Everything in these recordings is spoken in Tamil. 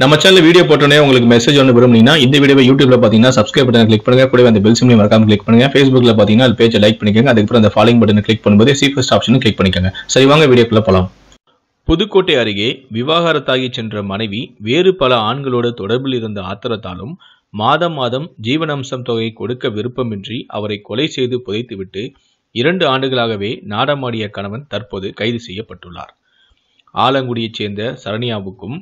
நம்ம சேனல் வீடியோ போட்டோன்னே உங்களுக்கு மெசேஜ் ஒன்று விரும்புனீங்கன்னா இந்த வீடியோ யூடியூப்ல பார்த்தீங்கன்னா சப்ஸ்கிரைப் பட்டன் கிளிக் பண்ணுங்க கூட அந்த பெல் சிம்லையும் மறக்காம கிளிக் பண்ணுங்க ஃபேஸ்புக்ல பார்த்தீங்கன்னா அது பேஜை லைக் பண்ணிக்கோங்க அதுக்கப்புறம் அந்த ஃபாலோயிங் பட்டன் கிளிக் பண்ணும்போது ஃபர்ஸ்ட் ஆப்ஷன் கிளிக் பண்ணிக்கோங்க சரி வாங்க வீடியோக்குள்ள போலாம் புதுக்கோட்டை அருகே விவாகரத்தாகி சென்ற மனைவி வேறு பல ஆண்களோடு தொடர்பில் இருந்த ஆத்திரத்தாலும் மாதம் மாதம் ஜீவனம்சம் தொகை கொடுக்க விருப்பமின்றி அவரை கொலை செய்து புதைத்துவிட்டு இரண்டு ஆண்டுகளாகவே நாடமாடிய கணவன் தற்போது கைது செய்யப்பட்டுள்ளார் ஆலங்குடியைச் சேர்ந்த சரண்யாவுக்கும்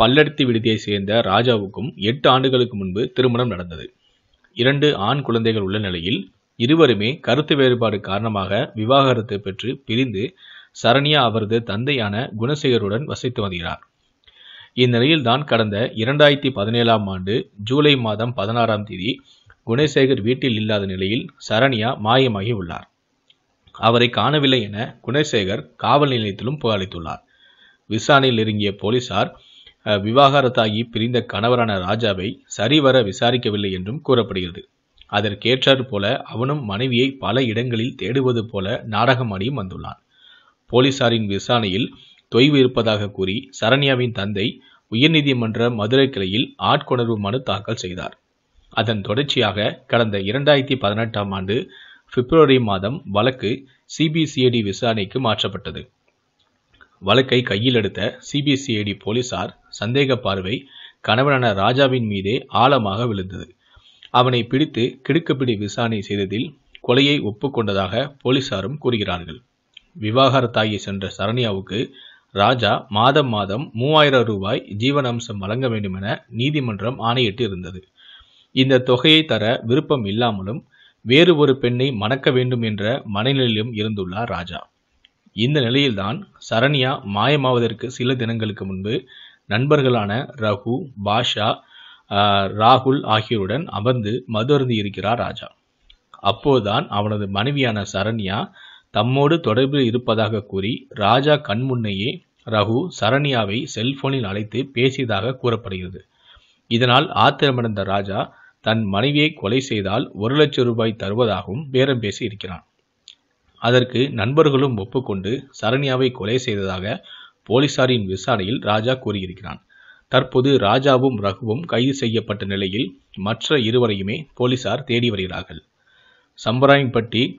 பல்லடத்தி விடுதியை சேர்ந்த ராஜாவுக்கும் எட்டு ஆண்டுகளுக்கு முன்பு திருமணம் நடந்தது இரண்டு ஆண் குழந்தைகள் உள்ள நிலையில் இருவருமே கருத்து வேறுபாடு காரணமாக விவாகரத்து பெற்று பிரிந்து சரண்யா அவரது தந்தையான குணசேகருடன் வசித்து வருகிறார் இந்நிலையில்தான் கடந்த இரண்டாயிரத்தி பதினேழாம் ஆண்டு ஜூலை மாதம் பதினாறாம் தேதி குணசேகர் வீட்டில் இல்லாத நிலையில் சரண்யா மாயமாகி உள்ளார் அவரை காணவில்லை என குணசேகர் காவல் நிலையத்திலும் புகாரளித்துள்ளார் விசாரணையில் நெருங்கிய போலீசார் விவாகரத்தாகி பிரிந்த கணவரான ராஜாவை சரிவர விசாரிக்கவில்லை என்றும் கூறப்படுகிறது அதற்கேற்றாற் போல அவனும் மனைவியை பல இடங்களில் தேடுவது போல நாடகமாடியும் வந்துள்ளான் போலீசாரின் விசாரணையில் தொய்வு இருப்பதாக கூறி சரண்யாவின் தந்தை உயர்நீதிமன்ற மதுரை கிளையில் ஆட்கொணர்வு மனு தாக்கல் செய்தார் அதன் தொடர்ச்சியாக கடந்த இரண்டாயிரத்தி பதினெட்டாம் ஆண்டு பிப்ரவரி மாதம் வழக்கு சிபிசிஐடி விசாரணைக்கு மாற்றப்பட்டது வழக்கை கையில் எடுத்த சிபிசிஐடி e போலீசார் சந்தேக பார்வை கணவனான ராஜாவின் மீதே ஆழமாக விழுந்தது அவனை பிடித்து கிடுக்குப்பிடி விசாரணை செய்ததில் கொலையை ஒப்புக்கொண்டதாக போலீசாரும் கூறுகிறார்கள் விவாகரத்தாகி சென்ற சரண்யாவுக்கு ராஜா மாதம் மாதம் மூவாயிரம் ரூபாய் ஜீவனம்சம் வழங்க வேண்டும் என நீதிமன்றம் ஆணையிட்டு இருந்தது இந்த தொகையை தர விருப்பம் இல்லாமலும் வேறு ஒரு பெண்ணை மணக்க வேண்டும் என்ற மனநிலையிலும் இருந்துள்ளார் ராஜா இந்த நிலையில்தான் சரண்யா மாயமாவதற்கு சில தினங்களுக்கு முன்பு நண்பர்களான ரகு பாஷா ராகுல் ஆகியோருடன் அமர்ந்து அருந்தி இருக்கிறார் ராஜா அப்போதுதான் அவனது மனைவியான சரண்யா தம்மோடு தொடர்பில் இருப்பதாக கூறி ராஜா கண்முன்னையே ரகு சரண்யாவை செல்போனில் அழைத்து பேசியதாக கூறப்படுகிறது இதனால் ஆத்திரமடைந்த ராஜா தன் மனைவியை கொலை செய்தால் ஒரு லட்சம் ரூபாய் தருவதாகவும் பேரம் பேசி இருக்கிறான் அதற்கு நண்பர்களும் ஒப்புக்கொண்டு சரண்யாவை கொலை செய்ததாக போலீசாரின் விசாரணையில் ராஜா கூறியிருக்கிறான் தற்போது ராஜாவும் ரகுவும் கைது செய்யப்பட்ட நிலையில் மற்ற இருவரையுமே போலீசார் தேடி வருகிறார்கள்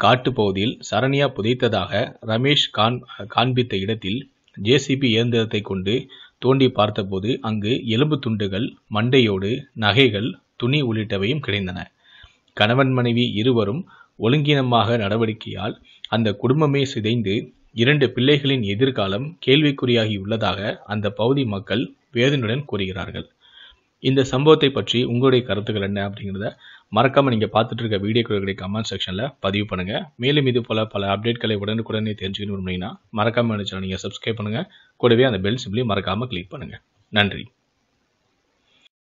காட்டு பகுதியில் சரண்யா புதைத்ததாக ரமேஷ் கான் காண்பித்த இடத்தில் ஜேசிபி இயந்திரத்தை கொண்டு தோண்டி பார்த்தபோது அங்கு எலும்பு துண்டுகள் மண்டையோடு நகைகள் துணி உள்ளிட்டவையும் கிடைந்தன கணவன் மனைவி இருவரும் ஒழுங்கீனமாக நடவடிக்கையால் அந்த குடும்பமே சிதைந்து இரண்டு பிள்ளைகளின் எதிர்காலம் கேள்விக்குறியாகி உள்ளதாக அந்த பகுதி மக்கள் வேதனையுடன் கூறுகிறார்கள் இந்த சம்பவத்தை பற்றி உங்களுடைய கருத்துக்கள் என்ன அப்படிங்கிறத மறக்காமல் நீங்கள் பார்த்துட்டு இருக்க குறைகளை கமெண்ட் செக்ஷனில் பதிவு பண்ணுங்கள் மேலும் இது போல பல அப்டேட்களை உடனுக்குடனே தெரிஞ்சுக்கணும் அப்படின்னா மறக்காமல் நினைச்சா நீங்கள் சப்ஸ்கிரைப் பண்ணுங்கள் கூடவே அந்த பெல் சிம்லையும் மறக்காமல் கிளிக் பண்ணுங்கள் நன்றி